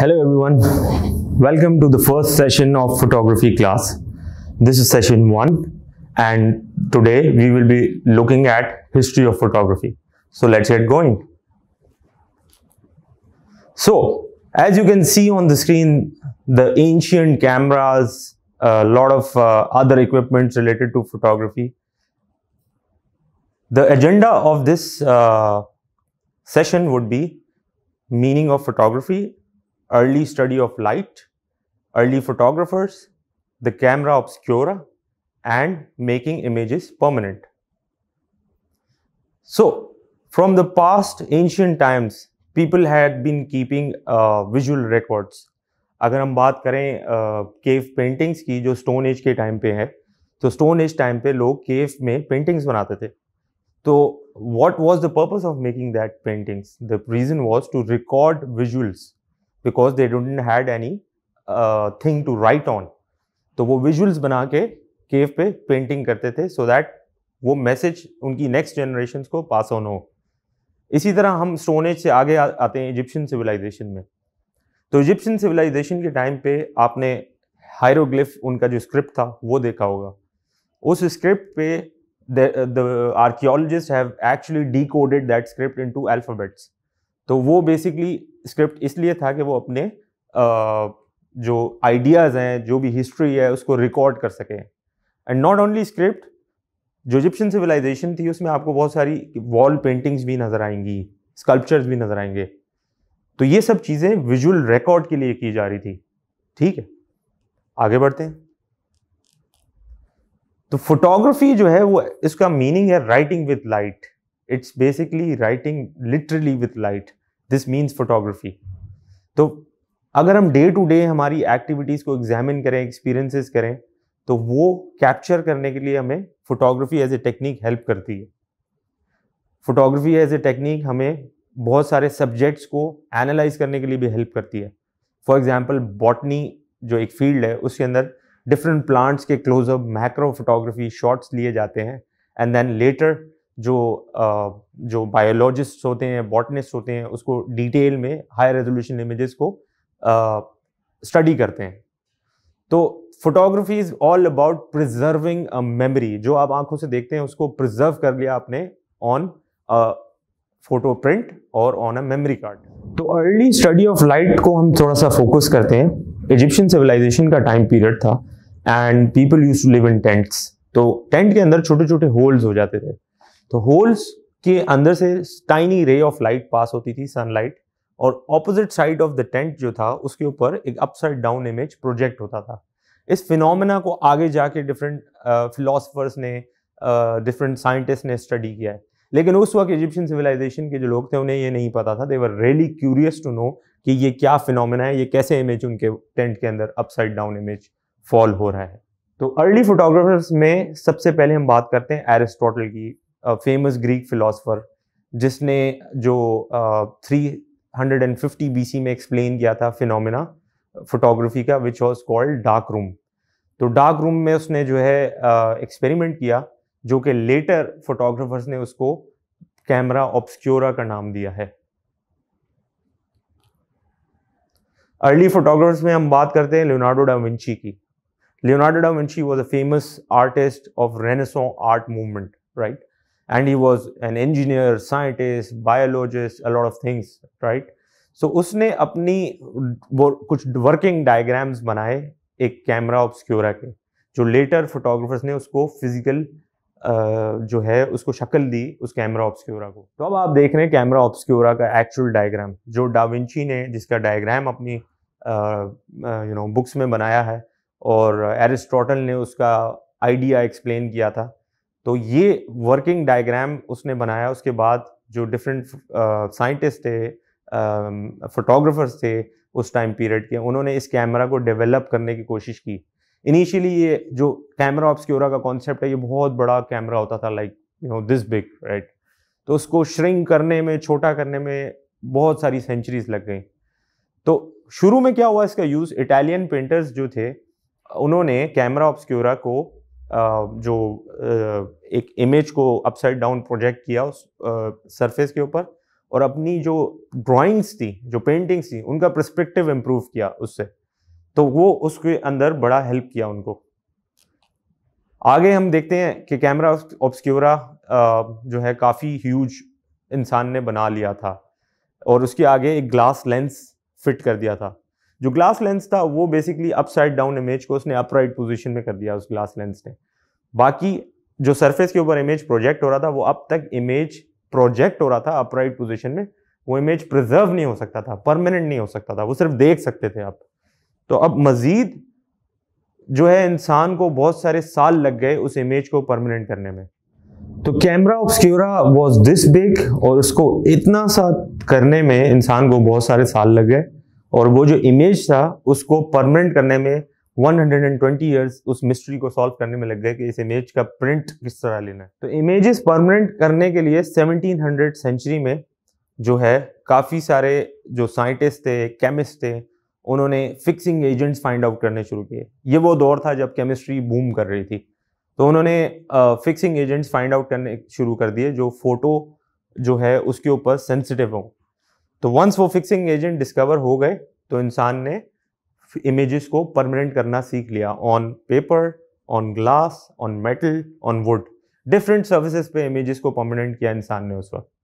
Hello everyone. Welcome to the first session of photography class. This is session 1 and today we will be looking at history of photography. So let's get going. So as you can see on the screen, the ancient cameras, a lot of uh, other equipment related to photography. The agenda of this uh, session would be meaning of photography early study of light, early photographers, the camera obscura, and making images permanent. So, from the past ancient times, people had been keeping uh, visual records. अगर हम बात करें केव uh, paintings की जो stone age के time पे है तो स्टोन एज टाइम पे लोग केव में पेंटिंग्स बनाते थे तो what was the purpose of making that paintings the reason was to record visuals because they don't had anything to write on तो वो विजुअल्स बना के केव पे पेंटिंग करते थे सो so दैट वो मैसेज उनकी नेक्स्ट जनरेशन को पास ऑन हो इसी तरह हम स्टोनेज से आगे आ, आते हैं इजिप्शियन सिविलाइजेशन में तो इजिप्शियन सिविलाइजेशन के टाइम पे आपने हायरोग्लिफ उनका जो स्क्रिप्ट था वो देखा होगा उस स्क्रिप्ट पे the archaeologist have actually decoded that script into alphabets तो वो बेसिकली स्क्रिप्ट इसलिए था कि वो अपने जो आइडियाज़ हैं जो भी हिस्ट्री है उसको रिकॉर्ड कर सकें एंड नॉट ओनली स्क्रिप्ट जो इजिप्शियन सिविलाइजेशन थी उसमें आपको बहुत सारी वॉल पेंटिंग्स भी नज़र आएंगी स्कल्पचर्स भी नज़र आएंगे तो ये सब चीज़ें विजुअल रिकॉर्ड के लिए की जा रही थी ठीक है आगे बढ़ते हैं तो फोटोग्राफी जो है वो इसका मीनिंग है writing with light it's basically writing literally with light this means photography तो अगर हम डे टू डे हमारी एक्टिविटीज़ को एग्जामिन करें एक्सपीरियंसेस करें तो वो कैप्चर करने के लिए हमें photography as a technique help करती है फोटोग्राफी एज ए टेक्निक हमें बहुत सारे सब्जेक्ट्स को एनालाइज करने के लिए भी हेल्प करती है फॉर एग्जाम्पल बॉटनी जो एक फील्ड है उसके अंदर डिफरेंट प्लांट्स के क्लोजअप मैक्रो फोटोग्राफी शॉट्स लिए जाते हैं एंड देन लेटर जो जो बायोलॉजिस्ट होते हैं बॉटनिस्ट होते हैं उसको डिटेल में हाई रेजोल्यूशन इमेजेस को स्टडी करते हैं तो photography is all about preserving memory जो आप आंखों से देखते हैं उसको प्रिजर्व कर लिया आपने ऑन फोटो प्रिंट और ऑन अ मेमोरी कार्ड तो अर्ली स्टडी ऑफ लाइट को हम थोड़ा सा फोकस करते हैं इजिप्शियन सिविलाइजेशन का टाइम पीरियड था and people use to live in tents तो टेंट के अंदर छोटे छोटे होल्स हो जाते थे तो होल्स के अंदर से tiny ray of light pass होती थी सनलाइट और opposite side of the tent जो था उसके ऊपर एक अपसाइड डाउन इमेज प्रोजेक्ट होता था इस फिनोमेना को आगे जाके डिफरेंट फिलोसफर्स ने डिफरेंट साइंटिस्ट ने स्टडी किया है लेकिन उस वक्त इजिप्शियन सिविलाइजेशन के जो लोग थे उन्हें ये नहीं पता था they were really curious to know कि ये क्या फिनोमेना है ये कैसे इमेज उनके टेंट के अंदर अपसाइड डाउन इमेज फॉल हो रहा है तो अर्ली फोटोग्राफर्स में सबसे पहले हम बात करते हैं एरिस्टोटल की फेमस ग्रीक फिलोसोफर जिसने जो three hundred and fifty B C में एक्सप्लेन किया था फिनोमिना फोटोग्राफी का which was called dark room तो डार्क रूम में उसने जो है एक्सपेरिमेंट किया जो कि लेटर फोटोग्राफर्स ने उसको कैमरा ऑब्सक्योरा का नाम दिया है अर्ली फोटोग्राफर्स में हम बात करते हैं लियोनार्डो डाविंची की Leonardo da Vinci was a famous artist of renaissance art movement right and he was an engineer scientist biologist a lot of things right so उसने अपनी वो कुछ वर्किंग डायग्राम्स बनाए एक कैमरा ऑब्सक्योरा के जो लेटर फोटोग्राफर्स ने उसको फिजिकल जो है उसको शक्ल दी उस कैमरा ऑब्सक्योरा को तो अब आप देख रहे हैं कैमरा ऑब्सक्योरा का एक्चुअल डायग्राम जो डाविंची ने जिसका डायग्राम अपनी यू नो बुक्स में बनाया है और एरिस्टोटल ने उसका आइडिया एक्सप्लेन किया था तो ये वर्किंग डायग्राम उसने बनाया उसके बाद जो डिफरेंट साइंटिस्ट थे फोटोग्राफर्स थे उस टाइम पीरियड के उन्होंने इस कैमरा को डेवलप करने की कोशिश की इनिशियली ये जो कैमरा ऑब्सक्योरा का कॉन्सेप्ट है ये बहुत बड़ा कैमरा होता था like you know this big right तो उसको श्रिंक करने में छोटा करने में बहुत सारी सेंचुरीज लग गई तो शुरू में क्या हुआ इसका यूज़ इटालियन पेंटर्स जो थे उन्होंने कैमरा ऑब्सक्योरा को जो एक इमेज को अपसाइड डाउन प्रोजेक्ट किया उस सरफेस के ऊपर और अपनी जो ड्राइंग्स थी जो पेंटिंग्स थी उनका प्रस्पेक्टिव इम्प्रूव किया उससे तो वो उसके अंदर बड़ा हेल्प किया उनको आगे हम देखते हैं कि कैमरा ऑब्सक्योरा जो है काफ़ी ह्यूज इंसान ने बना लिया था और उसके आगे एक ग्लास लेंस फिट कर दिया था जो ग्लास लेंस था वो बेसिकली अपसाइड डाउन इमेज को उसने अपराइट पोजिशन में कर दिया उस ग्लास लेंस ने बाकी जो सरफेस के ऊपर इमेज प्रोजेक्ट हो रहा था वो अब तक इमेज प्रोजेक्ट हो रहा था अपराइट पोजिशन में वो इमेज प्रिजर्व नहीं हो सकता था परमानेंट नहीं हो सकता था वो सिर्फ देख सकते थे आप तो अब मज़ीद जो है इंसान को बहुत सारे साल लग गए उस इमेज को परमानेंट करने में तो camera obscura was this big और उसको इतना सा करने में इंसान को बहुत सारे साल लग गए और वो जो इमेज था उसको परमानेंट करने में 120 इयर्स उस मिस्ट्री को सॉल्व करने में लग गए कि इस इमेज का प्रिंट किस तरह लेना है तो इमेजेस परमानेंट करने के लिए 1700 सेंचुरी में जो है काफ़ी सारे जो साइंटिस्ट थे केमिस्ट थे उन्होंने फिक्सिंग एजेंट्स फाइंड आउट करने शुरू किए ये वो दौर था जब केमिस्ट्री बूम कर रही थी तो उन्होंने फिक्सिंग एजेंट्स फाइंड आउट करने शुरू कर दिए जो फोटो जो है उसके ऊपर सेंसिटिव हों तो वंस वो फिक्सिंग एजेंट डिस्कवर हो गए तो इंसान ने इमेजेस को परमानेंट करना सीख लिया on paper on glass on metal on wood different services पे इमेजेस को परमानेंट किया इंसान ने उस वक्त